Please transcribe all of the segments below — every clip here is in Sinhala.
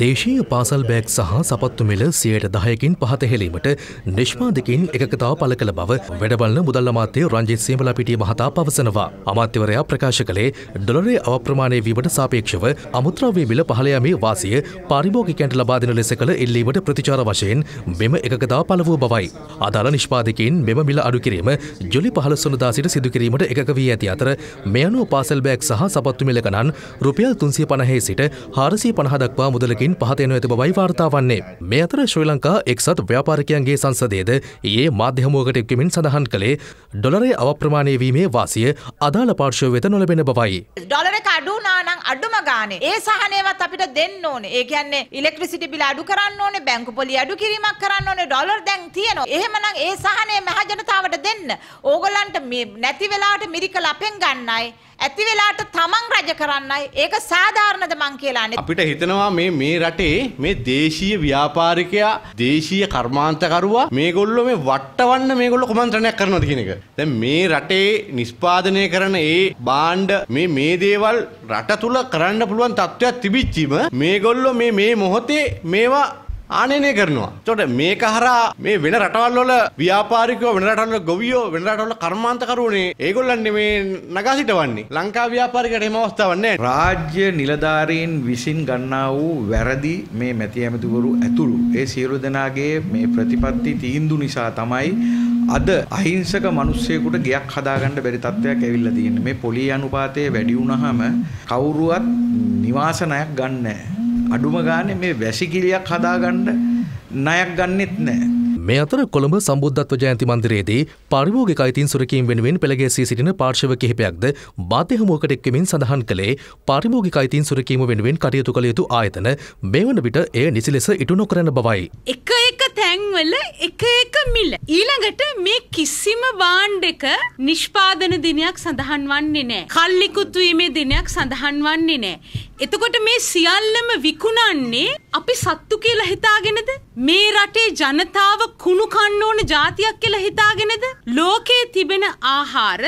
දේශීය පාසල් බෑක් සහ සපත්තු මෙල සියයට දහයකින් පහත හෙලීමට නිෂ්පාදකින් එකතාව පල කළ බව වැඩබලන මුදල් අමාත්‍යය රංජිත් සේමලපිටිය මහතා පවසනවා. අමාත්‍යවරයා ප්‍රකාශ කළේ ඩොලරේ අවප්‍රමාණය වීමට සාපේක්ෂව අමුත්‍රාවේ මිල පහලයාමේ වාසිය පාරිභෝගිකයන්ට ලබාදෙන ලෙස කළ ඉල්ලීමට ප්‍රතිචාර වශයෙන් මෙම එකකතාව පළ වූ බවයි. අදාළ නිෂ්පාදකින් මෙම මිල අඩු කිරීම ජුලි පහලස් වනදා සිට සිදු කිරීමට එකක වී ඇති අතර මේ අනුව පාසල් බෑක් සහ සපත්තු මිලකණන් රුපියල් තුන්සිය පණහේ සිට හාරසිය පණහදක්ව යුරෝපා මුදලකින් පහතයනු ඇති බවයි වාර්තා වන්නේ. මේ අතර ශ්‍රී ලංකා එක්සත් ව්‍යාපාරිකයන්ගේ සංසදයද ඒ මාධ්‍යමුවකට එක්කමින් සඳහන් කළේ ඩොලරේ අවප්‍රමාණය වීමේ වාසිය අදාළ පාර්ශව වෙත නොලබෙන බවයි. ඩොලර අඩුනානං අඩුම ගානේ ඒ සහනයවත් අපිට දෙන්න ඕනේ. ඒ කියන්නේ ඉලෙක්ට්‍රිසිටි බිල අඩු කරන්න ඕනේ, බැංකු පොලි අඩු කිරීමක් කරන්න ඕනේ, ඩොලර් දැන් තියෙනවා. එහෙමනම් ඒ සහනය මහජන දෙන්න. ඕගොල්ලන්ට නැති වෙලාවට මිරිකල අපෙන් ගන්නයි. ඇති වෙලාවට තමන් රජ කරන්නයි. ඒක සාධාරණද මං කියලානේ. අපිට හිතනවා මේ මේ රටේ මේ දේශීය ව්‍යාපාරිකයා, දේශීය කර්මාන්තකරුවා මේගොල්ලෝ මේ වට්ටවන්න මේගොල්ලෝ කුමන්ත්‍රණයක් කරනවද කියන එක. දැන් මේ රටේ නිෂ්පාදනය කරන ඒ බාණ්ඩ මේ මේ දේවල් රට තුල කරන්න පුළුවන් තත්ත්වයක් තිබිච්චිම මේගොල්ලෝ මේ මේ මොහොතේ මේවා ආනයනය කරනවා. තොට මේක හරා මේ වෙන රටවල්වල ව්‍යාපාරිකෝ වෙන රටවල ගොවියෝ වෙන රටවල කර්මාන්තකරුවනේ ඒගොල්ලන් මේ නගා සිටවන්නේ. ලංකා ව්‍යාපාරිකයට එම අවස්ථාවන්නේ. රාජ්‍ය නිලධාරීන් විසින් ගන්නා වූ වැරදි මේ මැති ඇමතිවරු ඇතුළු ඒ සියලු දෙනාගේ මේ ප්‍රතිපත්ති තීන්දු නිසා තමයි අද අහිංසක මිනිස්සෙකුට ගයක් හදාගන්න බැරි තත්ත්වයක් ඇවිල්ලා තියෙන්නේ. මේ පොලී අනුපාතය වැඩි වුණාම කවුරුවත් නිවාස ණයක් ගන්නෑ. අඩුම ගානේ මේ වැසිකිලියක් හදාගන්න ණයක් ගන්නෙත් නැහැ. මේ අතර කොළඹ සම්බුද්ධත්ව ජයන්ති මන්දිරයේදී පරිභෝගික අයිතීන් සුරකීම් වෙනුවෙන් පෙළගිය සී සිටින පාර්ශව කිහිපයක්ද මාධ්‍ය හමුවකට එක්වමින් සඳහන් කළේ පරිභෝගික අයිතීන් සුරකීම වෙනුවෙන් කටයුතු කළ යුතු ආයතන මේ වන විට එය නිසි ලෙස ඉටු නොකරන බවයි. එක එක තැන්වල එක එක මිල. ඊළඟට මේ කිසිම බාණ්ඩ එක නිෂ්පාදන දිනයක් සඳහන් වන්නේ නැහැ. කල්ලිකුත් වීමේ දිනයක් සඳහන් වන්නේ නැහැ. එතකොට මේ සියල්ලම විකුණන්නේ අපි සත්තු කියලා හිතාගෙනද? මේ රටේ ජනතාව කුණු කන්න ඕන જાතියක් කියලා හිතාගෙනද? ලෝකයේ තිබෙන ආහාර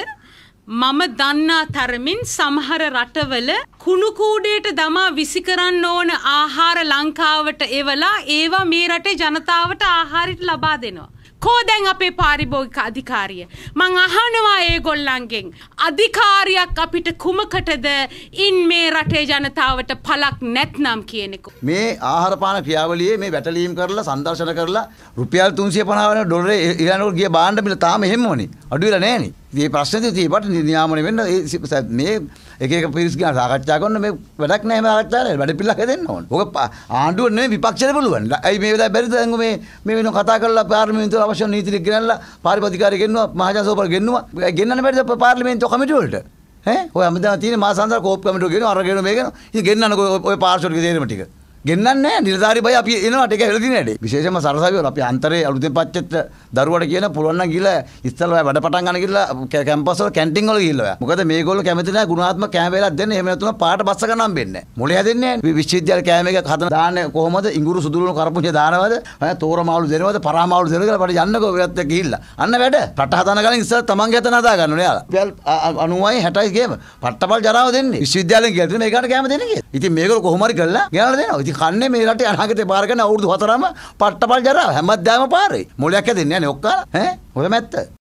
මම දන්නා තරමින් සමහර රටවල කුණු කූඩේට දමා විසි කරන්න ඕන ආහාර ලංකාවට එවලා ඒවා මේ රටේ ජනතාවට ආහාරයට ලබා දෙනවා. කෝ දැන් අපේ පාරිභෝගික අධිකාරිය. මං අහනවා ඒගොල්ලන්ගෙන්. අධිකාරියක් අපිට කුමකටද ඉන් මේ රටේ ජනතාවට පලක් නැත්නම් කියනෙකු. මේ ආහාරපාන ක්‍රියාවලියේ මේ වැටලීම් කරලා සංදර්ශන කරලා රුපියල් තුන්සිය පනාවන ඩොලර ඉරනකට ගිය බාණ්ඩ මිල තාම එහෙමෝනි අඩුවෙලා නෑනේ. මේ ප්‍රශ්නේ තියෙපට නියාමනය වෙන්න මේ එක එක පිරිස් ගැන සාකච්ඡා සාකන්න මේ වැඩක් නැහැ ආරක්ෂා නැහැ වැඩ පිළිලක දෙන්න ඕන. ඔක ආණ්ඩුව නෙමෙයි විපක්ෂයට පුළුවන්. අයි මේ වෙලාව බැරිද දැන් මේ මේ වෙන කතා කරලා පාර්ලිමේන්තුවට අවශ්‍ය නීති ගෙනල්ලා පාරිපතිකාරය ගෙන්නුවා මහජනසෝපර ගෙන්නුවා. ගෙන්නන්න බැරිද පාර්ලිමේන්තුව කමිටුව වලට? ඈ ඔය අමදා තියෙන මාසන්තර කෝප් කමිටුව ගෙනු අරගෙන මේකන. ඉතින් ගෙන්නන්න ඔය පාර්ශ්වවලට තේරෙම ටික. ගෙන්න්නන්නේ නිලධාරි බය අපි එනවාට එක හෙලදින වැඩේ විශේෂම සරසවිවල අපි අන්තරේ අලුතෙන් පච්චෙත් දරුවට කියන පුළුවන් නම් ගිහලා ඉස්සල්ලා වැඩ පටන් ගන්න ගිහලා කැම්පස් වල කැන්ටින් වල ගිහලා ඔය මොකද මේගොල්ලෝ කැමති නැහැ ගුණාත්මක කෑම වේලක් දෙන්න එහෙම නැතුන පාට බස්ස ගන්න හම්බෙන්නේ නැහැ මොලේ හැදෙන්නේ නැහැ විශ්වවිද්‍යාල කෑම එක හදන දාන්නේ කොහොමද ඉඟුරු සුදුළුණු කරපුංචි දානවද අය තෝරමාවුළු දෙනවද පරාමාවුළු දෙනවද කියලා පට යන්නකෝ ඔයත් එක්ක ගිහිල්ලා අන්න වැඩ රට හදන ගලින් ඉස්සල්ලා තමන්ගේ අතන හදා ගන්න ඕනේ යාලා 90යි 60යි ගේම පට්ටපල් ජරාව දෙන්නේ විශ්වවිද්‍යාලෙන් කියලා තියෙන එකට කෑම දෙන්නේ කියලා ඉතින් මේගොල්ලෝ කොහොම හරි කරලා ගෙනල්ලා දෙනවා කන්නේ මේ රටේ අනාගතේ පාර ගන්න අවුරුදු හතරම පට්ටපල් ජරා හැමදාම පාරේ මොලයක් හැදෙන්නේ නැහැ ඔක්කාලා ඈ ඔය මැත්ත